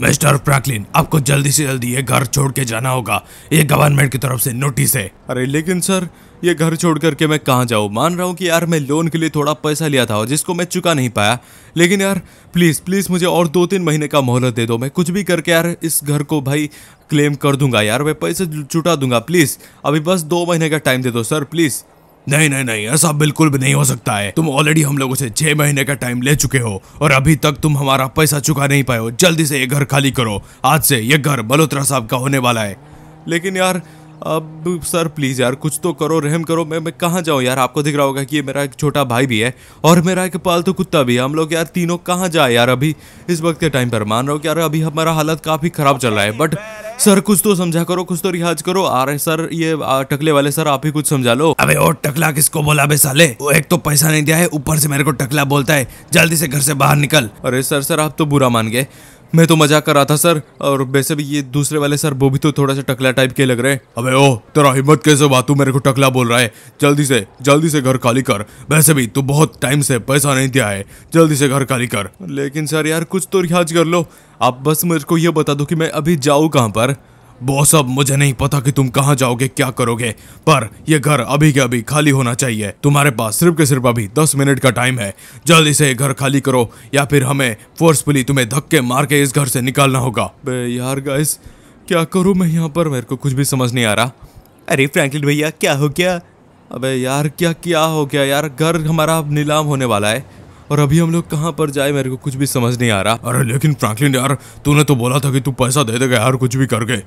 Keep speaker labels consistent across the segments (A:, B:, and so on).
A: Mister प्रैंकलिन आपको जल्दी से जल्दी ये घर छोड़ के जाना होगा ये गवर्नमेंट की तरफ से नोटिस है अरे लेकिन सर ये घर छोड़ करके मैं कहाँ जाऊँ मान रहा हूँ कि यार मैं लोन के लिए थोड़ा पैसा लिया था और जिसको मैं चुका नहीं पाया लेकिन यार प्लीज़ प्लीज़ मुझे और दो तीन महीने का मोहलत दे दो मैं कुछ भी करके यार इस घर को भाई क्लेम कर दूंगा यार मैं पैसे जुटा दूंगा प्लीज़ अभी बस दो महीने का टाइम दे दो सर प्लीज़ नहीं नहीं नहीं ऐसा बिल्कुल भी नहीं हो सकता है तुम ऑलरेडी हम लोगों से छह महीने का टाइम ले चुके हो और अभी तक तुम हमारा पैसा चुका नहीं पाए हो जल्दी से ये घर खाली करो आज से ये घर बलोत्रा साहब का होने वाला है लेकिन यार अब सर प्लीज़ यार कुछ तो करो रहम करो मैं मैं कहाँ जाऊँ यार आपको दिख रहा होगा कि ये मेरा एक छोटा भाई भी है और मेरा एक पालतू कुत्ता भी है हम लोग यार तीनों कहाँ जाए यार अभी इस वक्त के टाइम पर मान रहा हूँ कि यार अभी हमारा हालत काफ़ी ख़राब चल रहा है बट सर कुछ तो समझा करो कुछ तो रिहाज करो अरे सर ये टकले वाले सर आप ही कुछ समझा लो अबे और टकला किसको बोला बे साले वो एक तो पैसा नहीं दिया है ऊपर से मेरे को टकला बोलता है जल्दी से घर से बाहर निकल अरे सर सर आप तो बुरा मान गए मैं तो मजाक कर रहा था सर और वैसे भी ये दूसरे वाले सर वो भी तो थोड़ा सा टकला टाइप के लग रहे हैं अबे ओ तेरा हिम्मत कैसे बात तू मेरे को टकला बोल रहा है जल्दी से जल्दी से घर खाली कर वैसे भी तू बहुत टाइम से पैसा नहीं दिया है जल्दी से घर खाली कर लेकिन सर यार कुछ तो रिहाज कर लो आप बस मेरे को ये बता दो कि मैं अभी जाऊँ कहाँ पर बॉस अब मुझे नहीं पता कि तुम कहाँ जाओगे क्या करोगे पर यह घर अभी के अभी खाली होना चाहिए तुम्हारे पास सिर्फ के सिर्फ अभी दस मिनट का टाइम है जल्दी से घर खाली करो या फिर हमें फोर्सफुली तुम्हें धक्के मार के इस घर से निकालना होगा यार गाइस क्या करूँ मैं यहाँ पर मेरे को कुछ भी समझ नहीं आ रहा अरे फ्रैंकलिन भैया क्या हो गया अबे यार क्या क्या हो गया यार घर हमारा अब नीलाम होने वाला है और अभी हम लोग कहाँ पर जाए मेरे को कुछ भी समझ नहीं आ रहा अरे लेकिन फ्रैंकलिन यार तूने तो बोला था कि तू पैसा दे देगा यार कुछ भी करके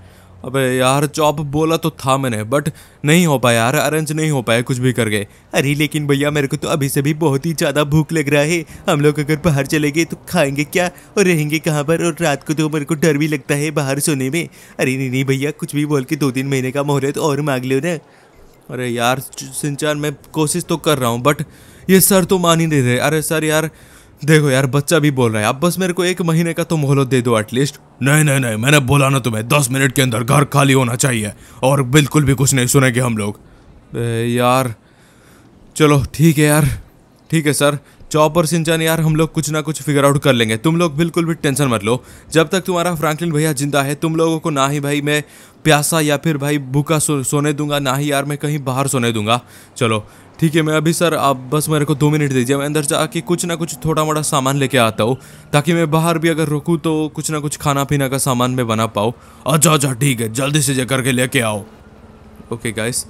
A: अबे यार चॉप बोला तो था मैंने बट नहीं हो पाया यार अरेंज नहीं हो पाया कुछ भी कर गए अरे लेकिन भैया मेरे को तो अभी से भी बहुत ही ज़्यादा भूख लग रहा है हम लोग अगर बाहर चले गए तो खाएंगे क्या और रहेंगे कहाँ पर और रात को तो मेरे को डर भी लगता है बाहर सोने में अरे नहीं नहीं भैया कुछ भी बोल के दो तीन महीने का मोहरत और मांग लो ना अरे यार सिंचार मैं कोशिश तो कर रहा हूँ बट ये सर तो मान ही नहीं रहे अरे सर यार देखो यार बच्चा भी बोल रहा है आप बस मेरे को एक महीने का तो मोहलत दे दो एटलीस्ट नहीं नहीं नहीं मैंने बोला ना तुम्हें दस मिनट के अंदर घर खाली होना चाहिए और बिल्कुल भी कुछ नहीं सुनेंगे हम लोग यार चलो ठीक है यार ठीक है सर चॉपर सिंचन यार हम लोग कुछ ना कुछ फिगर आउट कर लेंगे तुम लोग बिल्कुल भी टेंशन मत लो जब तक तुम्हारा फ्रैंकलिन भैया जिंदा है तुम लोगों को ना ही भाई मैं प्यासा या फिर भाई भूखा सो, सोने दूंगा ना ही यार मैं कहीं बाहर सोने दूंगा चलो ठीक है मैं अभी सर आप बस मेरे को दो मिनट दीजिए मैं अंदर जाके कुछ ना कुछ थोड़ा मोटा सामान लेके आता हूँ ताकि मैं बाहर भी अगर रुकूँ तो कुछ ना कुछ खाना पीना का सामान मैं बना पाऊँ अच्छा अच्छा ठीक है जल्दी से जा करके लेके आओ ओके गाइस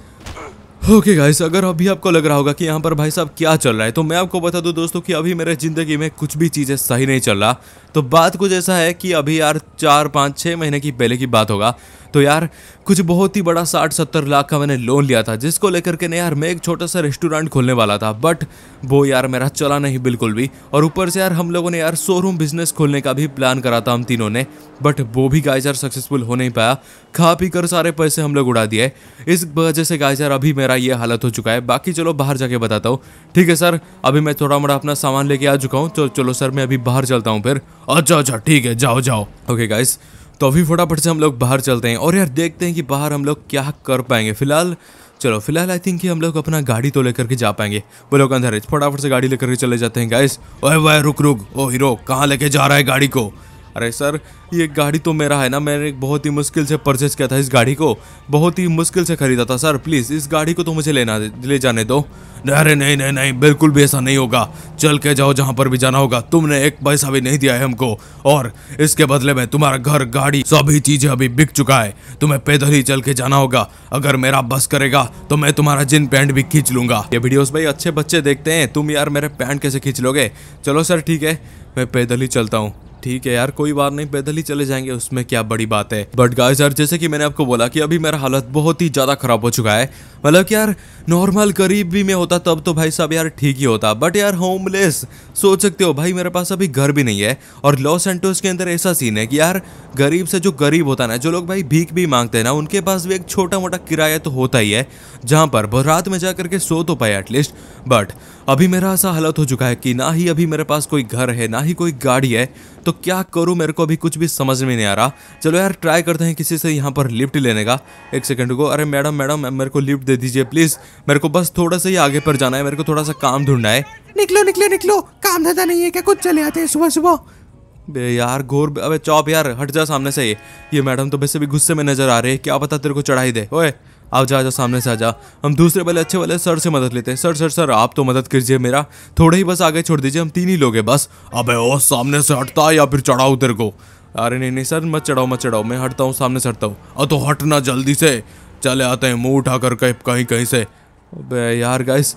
A: ओके गाइस अगर अभी आपको लग रहा होगा कि यहाँ पर भाई साहब क्या चल रहा है तो मैं आपको बता दूँ दोस्तों कि अभी मेरे ज़िंदगी में कुछ भी चीज़ें सही नहीं चल रहा तो बात कुछ ऐसा है कि अभी यार चार पाँच छः महीने की पहले की बात होगा तो यार कुछ बहुत ही बड़ा साठ सत्तर लाख का मैंने लोन लिया था जिसको लेकर के ना यार मैं एक छोटा सा रेस्टोरेंट खोलने वाला था बट वो यार मेरा चला नहीं बिल्कुल भी और ऊपर से यार हम लोगों ने यार शोरूम बिजनेस खोलने का भी प्लान करा था हम तीनों ने बट वो भी गाइजर सक्सेसफुल हो नहीं पाया खा पी कर सारे पैसे हम लोग उड़ा दिए इस वजह से गाइजर अभी मेरा ये हालत हो चुका है बाकी चलो बाहर जाके बताता हूँ ठीक है सर अभी मैं थोड़ा मोड़ा अपना सामान लेके आ चुका हूँ तो चलो सर मैं अभी बाहर चलता हूँ फिर अच्छा अच्छा ठीक है जाओ जाओ ओके गाइज़ तो अभी फटाफट से हम लोग बाहर चलते हैं और यार देखते हैं कि बाहर हम लोग क्या कर पाएंगे फिलहाल चलो फिलहाल आई थिंक कि हम लोग अपना गाड़ी तो लेकर के जा पाएंगे वो लोग अंदर फटाफट से गाड़ी लेकर के चले जाते हैं गाइस ओए वाह रुक रुक ओ हीरो कहाँ लेके जा रहा है गाड़ी को अरे सर ये गाड़ी तो मेरा है ना मैंने बहुत ही मुश्किल से परचेज किया था इस गाड़ी को बहुत ही मुश्किल से खरीदा था सर प्लीज़ इस गाड़ी को तो मुझे लेना ले जाने दो अरे नहीं नहीं नहीं बिल्कुल भी ऐसा नहीं होगा चल के जाओ जहाँ पर भी जाना होगा तुमने एक पैसा भी नहीं दिया है हमको और इसके बदले में तुम्हारा घर गाड़ी सभी चीज़ें अभी बिक चुका है तुम्हें पैदल ही चल के जाना होगा अगर मेरा बस करेगा तो मैं तुम्हारा जिन पैंट भी खींच लूंगा ये वीडियोस भाई अच्छे बच्चे देखते हैं तुम यार मेरे पैंट कैसे खींच लोगे चलो सर ठीक है मैं पैदल ही चलता हूँ ठीक है यार कोई बार नहीं पैदल ही चले जाएंगे उसमें क्या बड़ी बात है बट गाइस यार जैसे कि मैंने आपको बोला कि अभी मेरा हालत बहुत ही ज़्यादा ख़राब हो चुका है मतलब कि यार नॉर्मल गरीब भी मैं होता तब तो भाई साहब यार ठीक ही होता बट यार होमलेस सोच सकते हो भाई मेरे पास अभी घर भी नहीं है और लॉस एंटोस के अंदर ऐसा सीन है कि यार गरीब से जो गरीब होता ना जो लोग भाई भीख भी मांगते हैं ना उनके पास भी एक छोटा मोटा किराया तो होता ही है जहाँ पर रात में जा करके सो तो पाए एटलीस्ट बट अभी मेरा ऐसा हालत हो चुका है कि ना ही अभी मेरे पास कोई घर है ना ही कोई गाड़ी है तो क्या करूँ मेरे को अभी कुछ भी समझ में नहीं आ रहा चलो यार ट्राई करते हैं किसी से यहाँ पर लिफ्ट लेने का एक सेकंड को अरे मैडम मैडम मेरे को लिफ्ट दे दीजिए प्लीज़ मेरे को बस थोड़ा सा ही आगे पर जाना है मेरे को थोड़ा सा काम ढूंढना है निकलो निकलो निकलो काम धंधा नहीं है क्या कुछ चले आते हैं सुबह सुबह बे यार घोर अबे चौप यार हट जा सामने से ये ये मैडम तो वैसे भी गुस्से में नजर आ रही है क्या पता तेरे को चढ़ाई दे ओए आओ जा जाओ सामने से आ जा हम दूसरे वाले अच्छे वाले सर से मदद लेते हैं सर सर सर आप तो मदद कीजिए मेरा थोड़े ही बस आगे छोड़ दीजिए हम तीन ही लोग हैं बस अबे ओ सामने से हटता या फिर चढ़ाओ उधर को अरे नहीं नहीं सर मत चढ़ाओ मत चढ़ाओ मैं हटता हूँ सामने से हटता हूँ अब तो हटना जल्दी से चले आते हैं मुँह उठा कर कहीं कहीं कहीं से अबे यार गाइस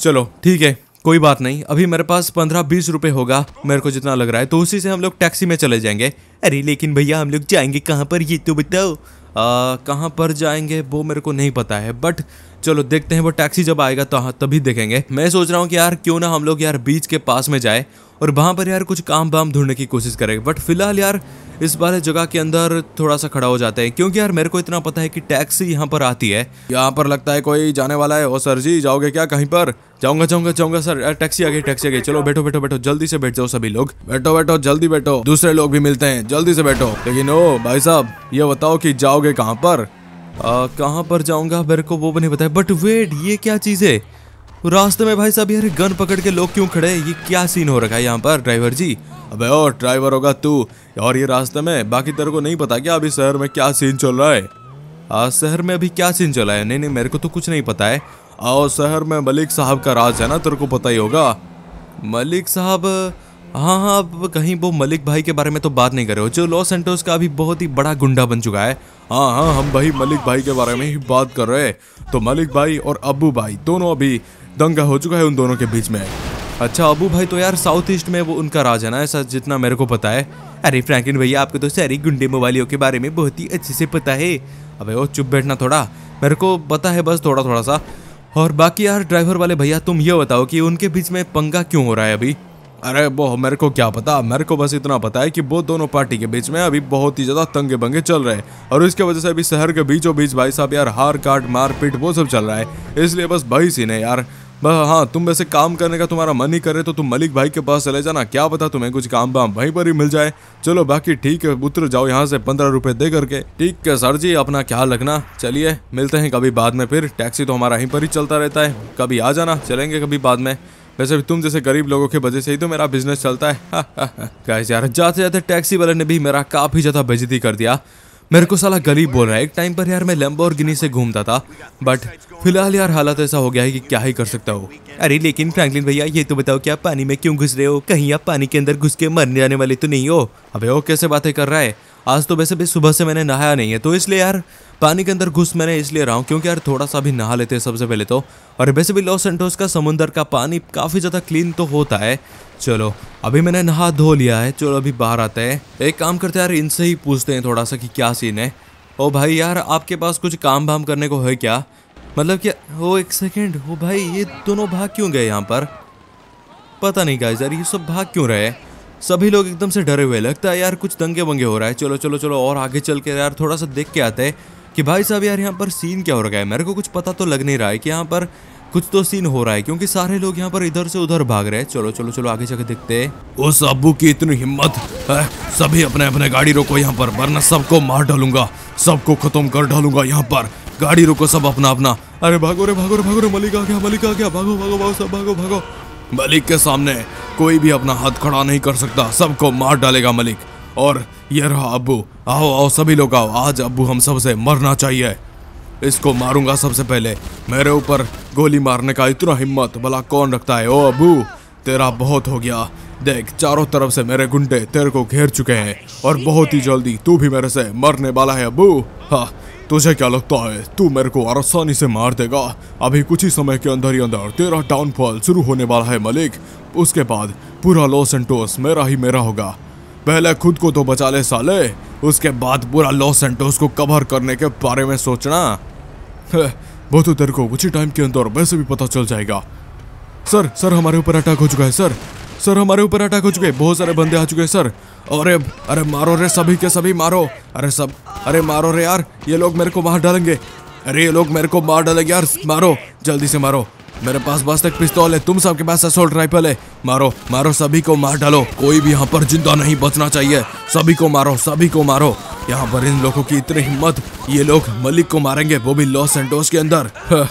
A: चलो ठीक है कोई बात नहीं अभी मेरे पास पंद्रह बीस रुपये होगा मेरे को जितना लग रहा है तो उसी से हम लोग टैक्सी में चले जाएंगे अरे लेकिन भैया हम लोग जाएंगे कहाँ पर ये तो बताओ कहाँ पर जाएंगे वो मेरे को नहीं पता है बट चलो देखते हैं वो टैक्सी जब आएगा तो हाँ, तभी देखेंगे मैं सोच रहा हूँ कि यार क्यों ना हम लोग यार बीच के पास में जाए और वहाँ पर यार कुछ काम वाम ढूंढने की कोशिश करेंगे बट फिलहाल यार इस वाले जगह के अंदर थोड़ा सा खड़ा हो जाते हैं क्योंकि यार मेरे को इतना पता है कि टैक्सी यहाँ पर आती है यहाँ पर लगता है कोई जाने वाला है ओ सर जी जाओगे क्या कहीं पर जाऊंगा जाऊंगा जाऊंगा सर टैक्सी आ गई टैक्सी आ गई चलो बैठो बैठो बैठो जल्दी से बैठ जाओ सभी लोग बैठो बैठो जल्दी बैठो दूसरे लोग भी मिलते हैं जल्दी से बैठो लेकिन ओ भाई साहब ये बताओ कि जाओगे कहाँ पर कहाँ पर जाऊंगा मेरे को वो भी नहीं बताया बट वेट ये क्या चीज़ है रास्ते में भाई साहब यार गन पकड़ के लोग क्यों खड़े ये क्या सीन हो रखा है यहाँ पर ड्राइवर जी अबे ओ ड्राइवर होगा तू और ये रास्ते में बाकी तेरे को नहीं पता क्या अभी शहर में क्या सीन चल रहा है आ, शहर में अभी क्या सीन चला है नहीं नहीं मेरे को तो कुछ नहीं पता है आओ शहर में मलिक साहब का राज है ना तेरे को पता ही होगा मलिक साहब हाँ हाँ अब कहीं वो मलिक भाई के बारे में तो बात नहीं कर रहे हो जो लॉस एंटोस का अभी बहुत ही बड़ा गुंडा बन चुका है हाँ हाँ हम भाई मलिक भाई के बारे में ही बात कर रहे हैं तो मलिक भाई और अबू भाई दोनों अभी दंगा हो चुका है उन दोनों के बीच में अच्छा अबू भाई तो यार साउथ ईस्ट में वो उनका राज है ना ऐसा जितना मेरे को पता है अरे फ्रैंकिन भैया आपको तो सारी गुंडे मोबाइलियों के बारे में बहुत ही अच्छे से पता है अबे वो चुप बैठना थोड़ा मेरे को पता है बस थोड़ा थोड़ा सा और बाकी यार ड्राइवर वाले भैया तुम ये बताओ कि उनके बीच में पंगा क्यों हो रहा है अभी अरे वो मेरे को क्या पता मेरे को बस इतना पता है कि वो दोनों पार्टी के बीच में अभी बहुत ही ज़्यादा तंगे बंगे चल रहे हैं और इसके वजह से अभी शहर के बीचों बीच भाई साहब यार हार काट मारपीट वो सब चल रहा है इसलिए बस भाई सी है यार हाँ तुम वैसे काम करने का तुम्हारा मन ही करे तो तुम मलिक भाई के पास चले जाना क्या पता तुम्हें कुछ काम वाम वहीं पर ही मिल जाए चलो बाकी ठीक है उतर जाओ यहाँ से पंद्रह रुपए दे करके ठीक है सर जी अपना ख्याल रखना चलिए मिलते हैं कभी बाद में फिर टैक्सी तो हमारा यहीं पर ही चलता रहता है कभी आ जाना चलेंगे कभी बाद में वैसे भी तुम जैसे गरीब लोगों के वजह से ही तो मेरा बिजनेस चलता है हा। यार जाते जाते टैक्सी वाले ने भी मेरा काफ़ी ज़्यादा बेजती कर दिया मेरे को साला गली बोल रहा है एक टाइम पर यार मैं लंबो और गिनी से घूमता था बट फिलहाल यार हालात ऐसा हो गया है कि क्या ही कर सकता हो अरे लेकिन फ्रैंकलिन भैया ये तो बताओ कि आप पानी में क्यों घुस रहे हो कहीं आप पानी के अंदर घुस के मरने जाने वाले तो नहीं हो अबे वो कैसे बातें कर रहा है आज तो वैसे भी सुबह से मैंने नहाया नहीं है तो इसलिए यार पानी के अंदर घुस मैंने इसलिए रहा हूँ क्योंकि यार थोड़ा सा भी नहा लेते हैं सबसे पहले तो और वैसे भी लॉस एंटोस का समुंदर का पानी काफ़ी ज़्यादा क्लीन तो होता है चलो अभी मैंने नहा धो लिया है चलो अभी बाहर आते हैं एक काम करते यार इनसे ही पूछते हैं थोड़ा सा कि क्या सीन है ओ भाई यार आपके पास कुछ काम वाम करने को है क्या मतलब क्या ओ एक सेकेंड हो भाई ये दोनों भाग क्यों गए यहाँ पर पता नहीं गाइस यार ये सब भाग क्यों रहे सभी लोग एकदम से डरे हुए लगता है यार कुछ दंगे वंगे हो रहा है चलो चलो चलो और आगे चल के यार थोड़ा सा देख के आते हैं कि भाई साहब यार यहाँ पर सीन क्या हो रखा है मेरे को कुछ पता तो लग नहीं रहा है कि यहाँ पर कुछ तो सीन हो रहा है क्योंकि सारे लोग यहाँ पर इधर से उधर भाग रहे हैं चलो चलो चलो आगे जाके देखते हैं अबू की इतनी हिम्मत है सभी अपने अपने गाड़ी रोको यहाँ पर वरना सबको मार डालूंगा सबको खत्म कर डालूंगा यहाँ पर गाड़ी रोको सब अपना अपना अरे भागो रे भागो रे भागो रे मलिक आ गया मलिक आ गया भागो भागो भागो सब भागो भागो मलिक के सामने कोई भी अपना हाथ खड़ा नहीं कर सकता सबको मार डालेगा मलिक और ये रहा अबू आओ आओ सभी लोग आओ आज अबू हम सबसे मरना चाहिए इसको मारूंगा सबसे पहले मेरे ऊपर गोली मारने का इतना हिम्मत भला कौन रखता है ओ अबू तेरा बहुत हो गया देख चारों तरफ से मेरे गुंडे तेरे को घेर चुके हैं और बहुत ही जल्दी तू भी मेरे से मरने वाला है अबू हाँ तुझे क्या लगता है तू मेरे को आसानी से मार देगा अभी कुछ ही समय के अंदर ही अंदर तेरा डाउनफॉल शुरू होने वाला है मलिक उसके बाद पूरा लॉस एंटोस मेरा ही मेरा होगा पहले खुद को तो बचा ले साले उसके बाद पूरा लॉस सेंटोस को कवर करने के बारे में सोचना वो तो तेरे को कुछ ही टाइम के अंदर वैसे भी पता चल जाएगा सर सर हमारे ऊपर अटैक हो चुका है सर सर हमारे ऊपर अटैक हो चुके बहुत सारे बंदे आ चुके हैं सर अरे अरे मारो रे सभी के सभी मारो अरे सब अरे मारो रे यार ये लोग मेरे को मार डालेंगे अरे ये लोग मेरे को मार डालेंगे यार मारो जल्दी से मारो मेरे पास बस तक पिस्तौल है तुम सबके पास असोल्ट राइफल है मारो मारो सभी को मार डालो कोई भी यहाँ पर जिंदा नहीं बचना चाहिए सभी को मारो सभी को मारो यहाँ पर इन लोगों की इतनी हिम्मत ये लोग मलिक को मारेंगे वो भी लॉस सेंटोस के अंदर हाँ,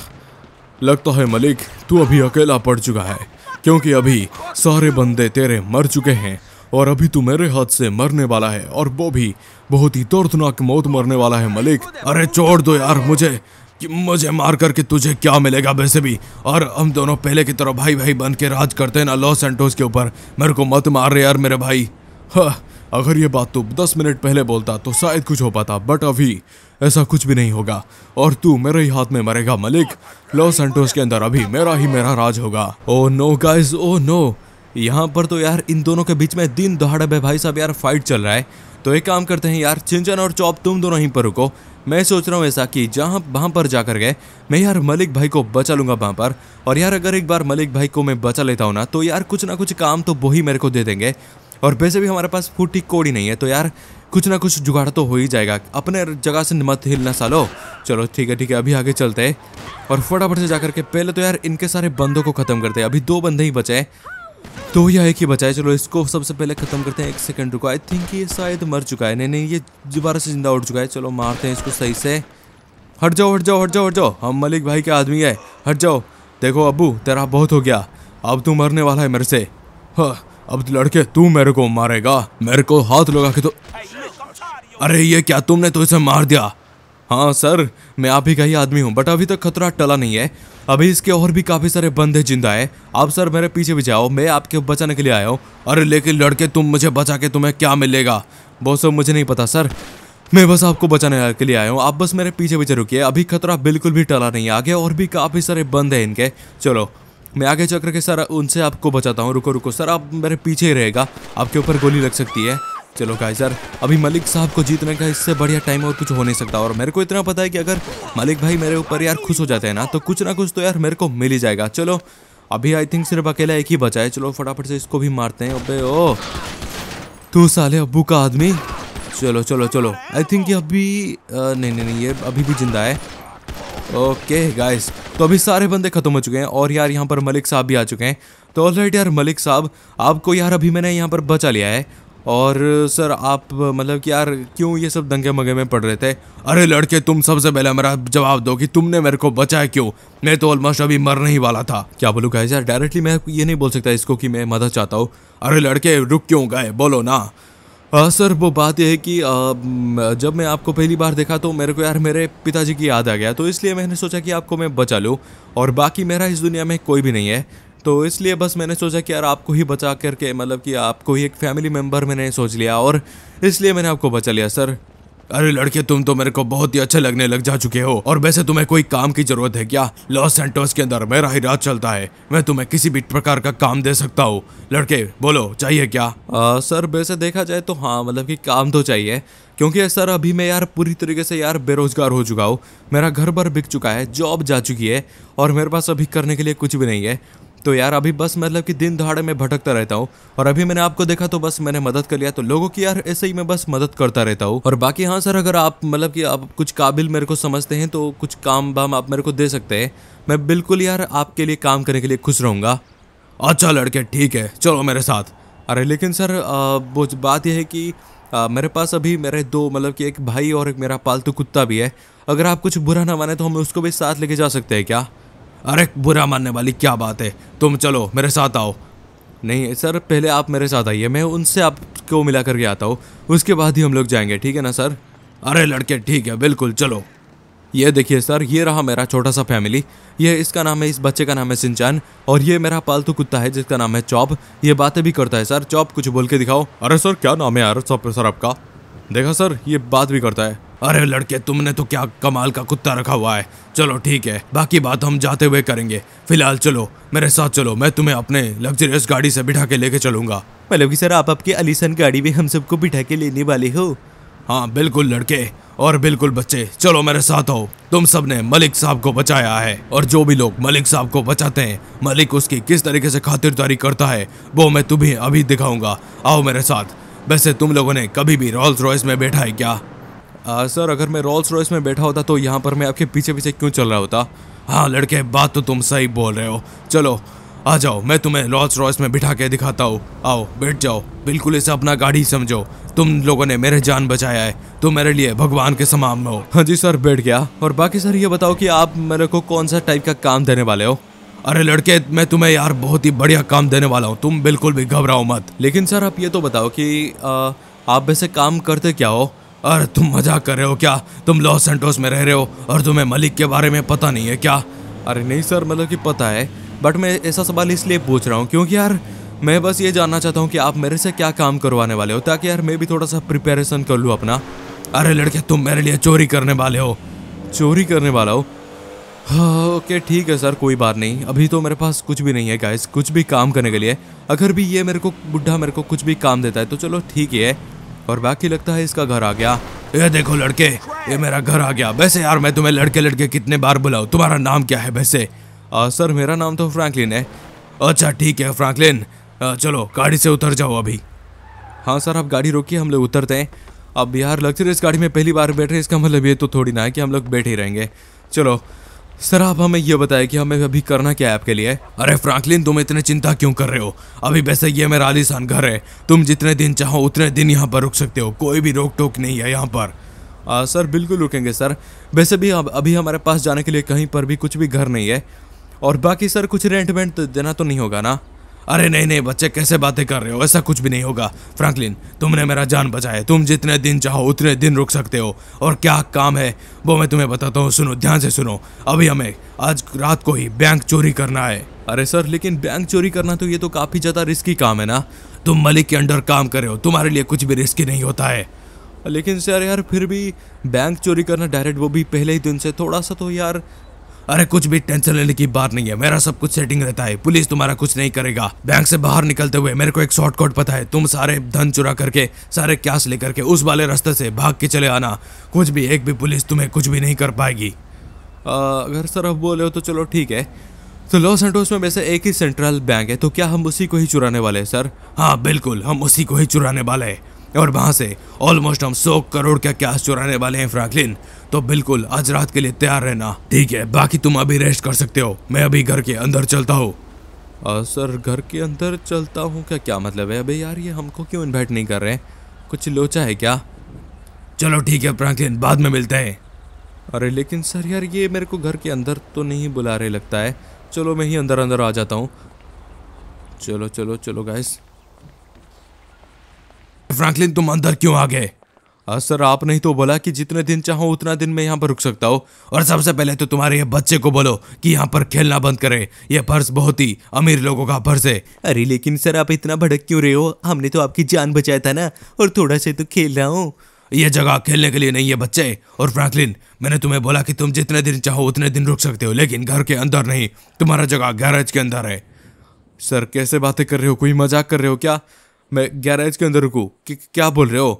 A: लगता है मलिक तू अभी अकेला पड़ चुका है क्योंकि अभी सारे बंदे तेरे मर चुके हैं और अभी तू मेरे हाथ से मरने वाला है और वो भी बहुत ही दर्दनाक मौत मरने वाला है मलिक अरे छोड़ दो यार मुझे कि मुझे मार करके तुझे क्या मिलेगा वैसे भी और हम दोनों पहले की तरह भाई भाई बन के राज करते हैं ना लॉस सेंटोस के ऊपर मेरे को मत मार रहे यार मेरे भाई हाँ, अगर ये बात तू दस मिनट पहले बोलता तो शायद कुछ हो पाता बट अभी ऐसा कुछ भी नहीं होगा और तू मेरे ही हाथ में मरेगा मलिक लॉस सेंटोस के अंदर अभी मेरा ही मेरा राज होगा oh no guys oh no यहाँ पर तो यार इन दोनों के बीच में दिन दहाड़े भाई साहब यार फाइट चल रहा है तो एक काम करते हैं यार चिंचन और चौप तुम दोनों ही पर रुको मैं सोच रहा हूँ ऐसा कि जहाँ वहाँ पर जाकर गए मैं यार मलिक भाई को बचा लूँगा वहाँ पर और यार अगर एक बार मलिक भाई को मैं बचा लेता हूँ ना तो यार कुछ ना कुछ काम तो वो ही मेरे को दे देंगे और वैसे भी हमारे पास फूटी कोड़ी नहीं है तो यार कुछ ना कुछ जुगाड़ तो हो ही जाएगा अपने जगह से मत हिलना सालो चलो ठीक है ठीक है अभी आगे चलते हैं और फटाफट से जा करके पहले तो यार इनके सारे बंदों को ख़त्म करते हैं अभी दो बंदे ही बचे हैं तो यह एक ही बचाए चलो इसको सबसे पहले ख़त्म करते हैं एक सेकंड रुको आई थिंक ये शायद मर चुका है नहीं नहीं ये दोबारा से ज़िंदा उठ चुका है चलो मारते हैं इसको सही से हट जाओ हट जाओ हट जाओ हट जाओ हम मलिक भाई के आदमी है हट जाओ देखो अबू तेरा बहुत हो गया अब तू मरने वाला है मेरे से हाँ, अब लड़के तू मेरे को मारेगा मेरे को हाथ लगा के तो अरे ये क्या तुमने तो इसे मार दिया हाँ सर मैं आप ही का ही आदमी हूँ बट अभी तक खतरा टला नहीं है अभी इसके और भी काफ़ी सारे बंदे जिंदा है आप सर मेरे पीछे भी जाओ मैं आपके बचाने के लिए आया हूँ अरे लेकिन लड़के तुम मुझे बचा के तुम्हें क्या मिलेगा वो सब मुझे नहीं पता सर मैं बस आपको बचाने के लिए आया हूँ आप बस मेरे पीछे पीछे रुकिए अभी खतरा बिल्कुल भी टला नहीं आगे और भी काफ़ी सारे बंद हैं इनके चलो मैं आगे चक्र के सर उनसे आपको बचाता हूँ रुको रुको सर आप मेरे पीछे ही रहेगा आपके ऊपर गोली लग सकती है चलो गाइस यार अभी मलिक साहब को जीतने का इससे बढ़िया टाइम और कुछ हो नहीं सकता और मेरे को इतना पता है कि अगर मलिक भाई मेरे ऊपर यार खुश हो जाते हैं ना तो कुछ ना कुछ तो यार मेरे को मिल ही जाएगा चलो अभी आई थिंक सिर्फ अकेला एक ही बचा है चलो फटाफट से इसको भी मारते हैं अबे ओ तू साले अबू का आदमी चलो चलो चलो आई थिंक ये अभी आ, नहीं नहीं नहीं ये अभी भी जिंदा है ओके गाइस तो अभी सारे बंदे खत्म हो चुके हैं और यार यहाँ पर मलिक साहब भी आ चुके हैं तो ऑलराइट यार मलिक साहब आपको यार अभी मैंने यहाँ पर बचा लिया है और सर आप मतलब कि यार क्यों ये सब दंगे मगे में पड़ रहे थे अरे लड़के तुम सबसे पहले मेरा जवाब दो कि तुमने मेरे को बचाया क्यों मैं तो ऑलमोस्ट अभी मरने ही वाला था क्या बोलूँ गाय यार डायरेक्टली मैं ये नहीं बोल सकता इसको कि मैं मदद चाहता हूँ अरे लड़के रुक क्यों गए बोलो ना आ, सर वो बात यह है कि आ, जब मैं आपको पहली बार देखा तो मेरे को यार मेरे पिताजी की याद आ गया तो इसलिए मैंने सोचा कि आपको मैं बचा लूँ और बाकी मेरा इस दुनिया में कोई भी नहीं है तो इसलिए बस मैंने सोचा कि यार आपको ही बचा करके मतलब कि आपको ही एक फैमिली मेम्बर मैंने सोच लिया और इसलिए मैंने आपको बचा लिया सर अरे लड़के तुम तो मेरे को बहुत ही अच्छे लगने लग जा चुके हो और वैसे तुम्हें कोई काम की जरूरत है क्या लॉस सेंटोस के अंदर मेरा ही रात चलता है मैं तुम्हें किसी भी प्रकार का काम दे सकता हूँ लड़के बोलो चाहिए क्या आ, सर वैसे देखा जाए तो हाँ मतलब कि काम तो चाहिए क्योंकि सर अभी मैं यार पूरी तरीके से यार बेरोजगार हो चुका हूँ मेरा घर बार बिक चुका है जॉब जा चुकी है और मेरे पास अभी करने के लिए कुछ भी नहीं है तो यार अभी बस मतलब कि दिन दहाड़े में भटकता रहता हूँ और अभी मैंने आपको देखा तो बस मैंने मदद कर लिया तो लोगों की यार ऐसे ही मैं बस मदद करता रहता हूँ और बाकी हाँ सर अगर आप मतलब कि आप कुछ काबिल मेरे को समझते हैं तो कुछ काम वाम आप मेरे को दे सकते हैं मैं बिल्कुल यार आपके लिए काम करने के लिए खुश रहूँगा अच्छा लड़के ठीक है चलो मेरे साथ अरे लेकिन सर वो बात यह है कि आ, मेरे पास अभी मेरे दो मतलब कि एक भाई और एक मेरा पालतू कुत्ता भी है अगर आप कुछ बुरा ना माने तो हम उसको भी साथ लेके जा सकते हैं क्या अरे बुरा मानने वाली क्या बात है तुम चलो मेरे साथ आओ नहीं सर पहले आप मेरे साथ आइए मैं उनसे आपको मिला करके आता हूँ उसके बाद ही हम लोग जाएंगे ठीक है ना सर अरे लड़के ठीक है बिल्कुल चलो ये देखिए सर ये रहा मेरा छोटा सा फैमिली ये इसका नाम है इस बच्चे का नाम है सिंचान और ये मेरा पालतू कुत्ता है जिसका नाम है चॉप ये बातें भी करता है सर चॉप कुछ बोल के दिखाओ अरे सर क्या नाम है यार सर आपका देखा सर ये बात भी करता है अरे लड़के तुमने तो क्या कमाल का कुत्ता रखा हुआ है चलो ठीक है बाकी बात हम जाते हुए करेंगे फिलहाल चलो मेरे साथ चलो मैं तुम्हें अपने लग्जरियस गाड़ी से बिठा के लेके चलूंगा मतलब कि सर आप आपकी अलीसन गाड़ी में हम सबको बिठा के लेने वाले हो हाँ बिल्कुल लड़के और बिल्कुल बच्चे चलो मेरे साथ हो तुम सब ने मलिक साहब को बचाया है और जो भी लोग मलिक साहब को बचाते हैं मलिक उसकी किस तरीके से खातिरदारी करता है वो मैं तुम्हें अभी दिखाऊंगा आओ मेरे साथ वैसे तुम लोगों ने कभी भी रॉल्स रॉयस में बैठा है क्या आ, सर अगर मैं रोल्स रॉयस में बैठा होता तो यहाँ पर मैं आपके पीछे पीछे क्यों चल रहा होता हाँ लड़के बात तो तुम सही बोल रहे हो चलो आ जाओ मैं तुम्हें रॉल्स रॉयस में बिठा के दिखाता हूँ आओ बैठ जाओ बिल्कुल इसे अपना गाड़ी समझो तुम लोगों ने मेरे जान बचाया है तुम मेरे लिए भगवान के समान में हो हाँ जी सर बैठ गया और बाकी सर ये बताओ कि आप मेरे को कौन सा टाइप का काम देने वाले हो अरे लड़के मैं तुम्हें यार बहुत ही बढ़िया काम देने वाला हूँ तुम बिल्कुल भी घबराओ मत लेकिन सर आप ये तो बताओ कि आ, आप वैसे काम करते क्या हो अरे तुम मजाक कर रहे हो क्या तुम लॉस सेंटोस में रह रहे हो और तुम्हें मलिक के बारे में पता नहीं है क्या अरे नहीं सर मतलब कि पता है बट मैं ऐसा सवाल इसलिए पूछ रहा हूँ क्योंकि यार मैं बस ये जानना चाहता हूँ कि आप मेरे से क्या काम करवाने वाले हो ताकि यार मैं भी थोड़ा सा प्रिपेरेशन कर लूँ अपना अरे लड़के तुम मेरे लिए चोरी करने वाले हो चोरी करने वाला हो हाँ ओके ठीक है सर कोई बात नहीं अभी तो मेरे पास कुछ भी नहीं है गाइस कुछ भी काम करने के लिए अगर भी ये मेरे को बुढ़ा मेरे को कुछ भी काम देता है तो चलो ठीक है और बाकी लगता है इसका घर आ गया ये देखो लड़के ये मेरा घर आ गया वैसे यार मैं तुम्हें लड़के लड़के कितने बार बुलाऊ तुम्हारा नाम क्या है वैसे आ, सर मेरा नाम तो फ्रैंकलिन है अच्छा ठीक है फ्रैंकलिन चलो गाड़ी से उतर जाओ अभी हाँ सर आप गाड़ी रोकिए हम लोग उतरते हैं अब यार लग्जरी इस गाड़ी में पहली बार बैठ रहे इसका मतलब ये तो थोड़ी ना है कि हम लोग बैठे ही रहेंगे चलो सर आप हमें यह बताएं कि हमें अभी करना क्या है आपके लिए अरे फ्रैंकलिन तुम इतने चिंता क्यों कर रहे हो अभी वैसे ये मेरा आलिशान घर है तुम जितने दिन चाहो उतने दिन यहाँ पर रुक सकते हो कोई भी रोक टोक नहीं है यहाँ पर आ, सर बिल्कुल रुकेंगे सर वैसे भी अब अभी हमारे पास जाने के लिए कहीं पर भी कुछ भी घर नहीं है और बाकी सर कुछ रेंट वेंट देना तो नहीं होगा ना अरे नहीं नहीं बच्चे कैसे बातें कर रहे हो ऐसा कुछ भी नहीं होगा फ्रैंकलिन तुमने मेरा जान बचाया तुम जितने दिन चाहो उतने दिन रुक सकते हो और क्या काम है वो मैं तुम्हें बताता हूँ सुनो ध्यान से सुनो अभी हमें आज रात को ही बैंक चोरी करना है अरे सर लेकिन बैंक चोरी करना तो ये तो काफ़ी ज़्यादा रिस्की काम है ना तुम मलिक के अंडर काम कर रहे हो तुम्हारे लिए कुछ भी रिस्की नहीं होता है लेकिन सर यार फिर भी बैंक चोरी करना डायरेक्ट वो भी पहले ही दिन से थोड़ा सा तो यार अरे कुछ भी टेंशन लेने की बात नहीं है मेरा सब कुछ सेटिंग रहता है पुलिस तुम्हारा कुछ नहीं करेगा बैंक से बाहर निकलते हुए मेरे को एक शॉर्टकट पता है तुम सारे धन चुरा करके सारे कैश लेकर के उस वाले रास्ते से भाग के चले आना कुछ भी एक भी पुलिस तुम्हें कुछ भी नहीं कर पाएगी अगर सर आप बोले हो तो चलो ठीक है तो लॉस सेंटोस में वैसे एक ही सेंट्रल बैंक है तो क्या हम उसी को ही चुराने वाले हैं सर हाँ बिल्कुल हम उसी को ही चुराने वाले हैं और वहाँ से ऑलमोस्ट हम सौ करोड़ का कैश चुराने वाले हैं फ्रैंकलिन तो बिल्कुल आज रात के लिए तैयार रहना ठीक है बाकी तुम अभी रेस्ट कर सकते हो मैं अभी घर के अंदर चलता हूँ सर घर के अंदर चलता हूँ क्या क्या मतलब है अभी यार ये हमको क्यों इन्वाइट नहीं कर रहे कुछ लोचा है क्या चलो ठीक है फ्रैंकलिन बाद में मिलते हैं अरे लेकिन सर यार ये मेरे को घर के अंदर तो नहीं बुला रहे लगता है चलो मैं ही अंदर अंदर आ जाता हूँ चलो चलो चलो गाइस फ्रैंकलिन तुम अंदर क्यों आ गए हाँ, सर आप नहीं तो बोला कि जितने दिन चाहो उतना दिन मैं यहाँ पर रुक सकता हूँ और सबसे पहले तो तुम्हारे ये बच्चे को बोलो कि यहाँ पर खेलना बंद करे ये पर्स बहुत ही अमीर लोगों का पर्स है अरे लेकिन सर आप इतना भड़क क्यों रहे हो हमने तो आपकी जान बचाया था ना और थोड़ा सा तो खेल रहा हूँ ये जगह खेलने के लिए नहीं है बच्चे और फ्रैंकलिन मैंने तुम्हें बोला कि तुम जितने दिन चाहो उतने दिन रुक सकते हो लेकिन घर के अंदर नहीं तुम्हारा जगह गैरेज के अंदर है सर कैसे बातें कर रहे हो कोई मजाक कर रहे हो क्या मैं गैरेज के अंदर रुकू कि क्या बोल रहे हो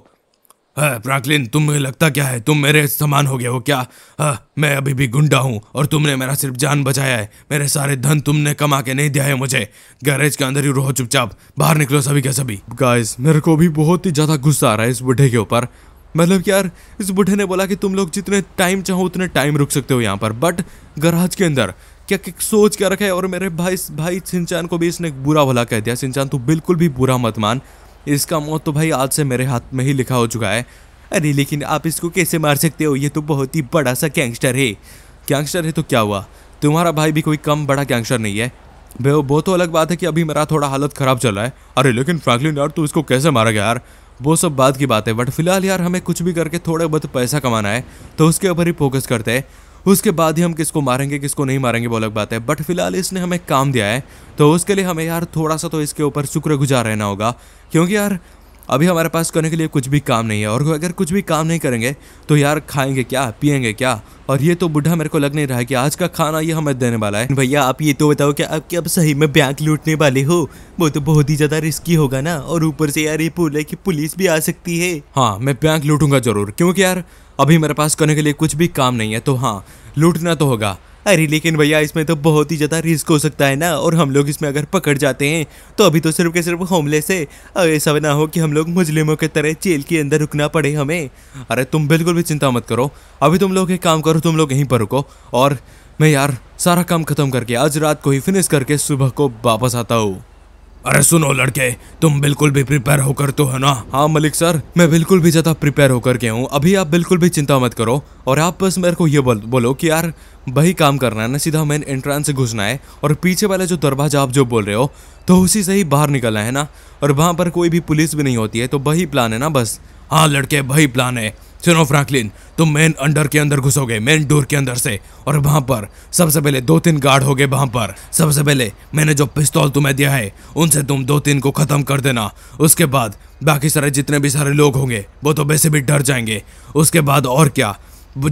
A: फ्रैंकलिन तुम मुझे लगता क्या है तुम मेरे समान हो गए हो क्या आ, मैं अभी भी गुंडा हूँ और तुमने मेरा सिर्फ जान बचाया है मेरे सारे धन तुमने कमा के नहीं दिया है मुझे गैरेज के अंदर ही रहो चुपचाप बाहर निकलो सभी के सभी गाइस मेरे को भी बहुत ही ज़्यादा गुस्सा आ रहा है इस बुढ़े के ऊपर मतलब यार इस बुढ़े ने बोला कि तुम लोग जितने टाइम चाहो उतने टाइम रुक सकते हो यहाँ पर बट गराज के अंदर क्या क्या सोच क्या रखा है और मेरे भाई भाई सिंचान को भी इसने बुरा भला कह दिया सिंचान तू बिल्कुल भी बुरा मत मान इसका मौत तो भाई आज से मेरे हाथ में ही लिखा हो चुका है अरे लेकिन आप इसको कैसे मार सकते हो ये तो बहुत ही बड़ा सा गैंगस्टर है गैंगस्टर है तो क्या हुआ तुम्हारा भाई भी कोई कम बड़ा गैंगस्टर नहीं है भाई वो तो अलग बात है कि अभी मेरा थोड़ा हालत ख़राब चल रहा है अरे लेकिन फ्रैंकलिन यार तू इसको कैसे मारा गया यार वो सब बात की बात है बट फिलहाल यार हमें कुछ भी करके थोड़ा बहुत पैसा कमाना है तो उसके ऊपर ही फोकस करते हैं उसके बाद ही हम किसको मारेंगे किसको नहीं मारेंगे वो अलग बात है बट फिलहाल इसने हमें काम दिया है तो उसके लिए हमें यार थोड़ा सा तो इसके ऊपर शुक्रगुजार रहना होगा क्योंकि यार अभी हमारे पास करने के लिए कुछ भी काम नहीं है और अगर कुछ भी काम नहीं करेंगे तो यार खाएंगे क्या पियेंगे क्या और ये तो बुढ़ा मेरे को लग नहीं रहा है कि आज का खाना ये हमें देने वाला है भैया आप ये तो बताओ कि आप अब सही में बैंक लूटने वाले हो वो तो बहुत ही ज्यादा रिस्की होगा ना और ऊपर से यार ये है कि पुलिस भी आ सकती है हाँ मैं बैंक लूटूंगा जरूर क्योंकि यार अभी मेरे पास करने के लिए कुछ भी काम नहीं है तो हाँ लूटना तो होगा अरे लेकिन भैया इसमें तो बहुत ही ज़्यादा रिस्क हो सकता है ना और हम लोग इसमें अगर पकड़ जाते हैं तो अभी तो सिर्फ के सिर्फ होमलेस है ऐसा ना हो कि हम लोग मुजलिमों के तरह जेल के अंदर रुकना पड़े हमें अरे तुम बिल्कुल भी चिंता मत करो अभी तुम लोग एक काम करो तुम लोग यहीं पर रुको और मैं यार सारा काम खत्म करके आज रात को ही फिनिश करके सुबह को वापस आता हूँ अरे सुनो लड़के तुम बिल्कुल भी प्रिपेयर होकर तो है ना हाँ मलिक सर मैं बिल्कुल भी ज़्यादा प्रिपेयर होकर के हूँ अभी आप बिल्कुल भी चिंता मत करो और आप बस मेरे को ये बोल, बोलो कि यार वही काम करना है ना सीधा मेन एंट्रेंस से घुसना है और पीछे वाला जो दरवाजा आप जो बोल रहे हो तो उसी से ही बाहर निकलना है ना और वहाँ पर कोई भी पुलिस भी नहीं होती है तो वही प्लान है ना बस हाँ लड़के वही प्लान है सुनो फ्रैंकलिन तुम मेन अंडर के अंदर घुसोगे मेन डोर के अंदर से और वहां पर सबसे पहले दो तीन गार्ड हो गए वहां पर सबसे पहले मैंने जो पिस्तौल तुम्हें दिया है उनसे तुम दो तीन को खत्म कर देना उसके बाद बाकी सारे जितने भी सारे लोग होंगे वो तो वैसे भी डर जाएंगे उसके बाद और क्या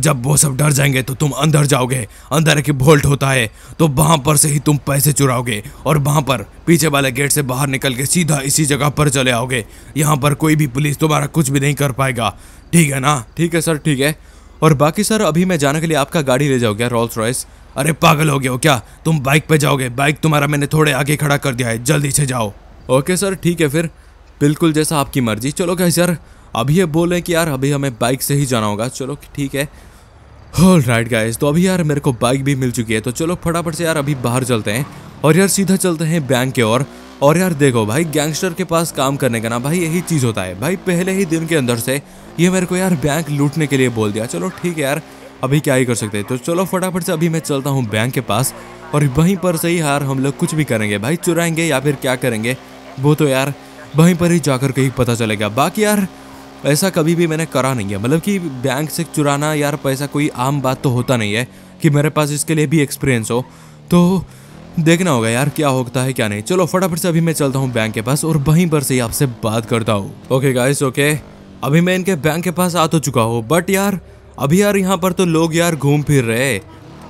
A: जब वो सब डर जाएंगे तो तुम अंदर जाओगे अंदर एक भोल्ट होता है तो वहां पर से ही तुम पैसे चुराओगे और वहां पर पीछे वाले गेट से बाहर निकल के सीधा इसी जगह पर चले आओगे यहाँ पर कोई भी पुलिस तुम्हारा कुछ भी नहीं कर पाएगा ठीक है ना ठीक है सर ठीक है और बाकी सर अभी मैं जाने के लिए आपका गाड़ी ले जाओगे रॉल्स रॉयस अरे पागल हो गया हो क्या तुम बाइक पे जाओगे बाइक तुम्हारा मैंने थोड़े आगे खड़ा कर दिया है जल्दी से जाओ ओके सर ठीक है फिर बिल्कुल जैसा आपकी मर्जी चलो क्या सर अभी ये बोल रहे हैं कि यार अभी हमें बाइक से ही जाना होगा चलो ठीक है होल राइट गाइस तो अभी यार मेरे को बाइक भी मिल चुकी है तो चलो फटाफट से यार अभी बाहर चलते हैं और यार सीधा चलते हैं बैंक के और और यार देखो भाई गैंगस्टर के पास काम करने का ना भाई यही चीज़ होता है भाई पहले ही दिन के अंदर से ये मेरे को यार बैंक लूटने के लिए बोल दिया चलो ठीक है यार अभी क्या ही कर सकते हैं तो चलो फटाफट से अभी मैं चलता हूँ बैंक के पास और वहीं पर से ही यार हम लोग कुछ भी करेंगे भाई चुराएंगे या फिर क्या करेंगे वो तो यार वहीं पर ही जाकर कहीं पता चलेगा बाकी यार ऐसा कभी भी मैंने करा नहीं है मतलब कि बैंक से चुराना यार पैसा कोई आम बात तो होता नहीं है कि मेरे पास इसके लिए भी एक्सपीरियंस हो तो देखना होगा यार क्या होता है क्या नहीं चलो फटाफट से अभी मैं चलता हूँ बैंक के पास और वहीं पर से आपसे बात करता हूँ ओके गाइस ओके अभी मैं इनके बैंक के पास आ तो चुका हूँ बट यार अभी यार यहाँ पर तो लोग यार घूम फिर रहे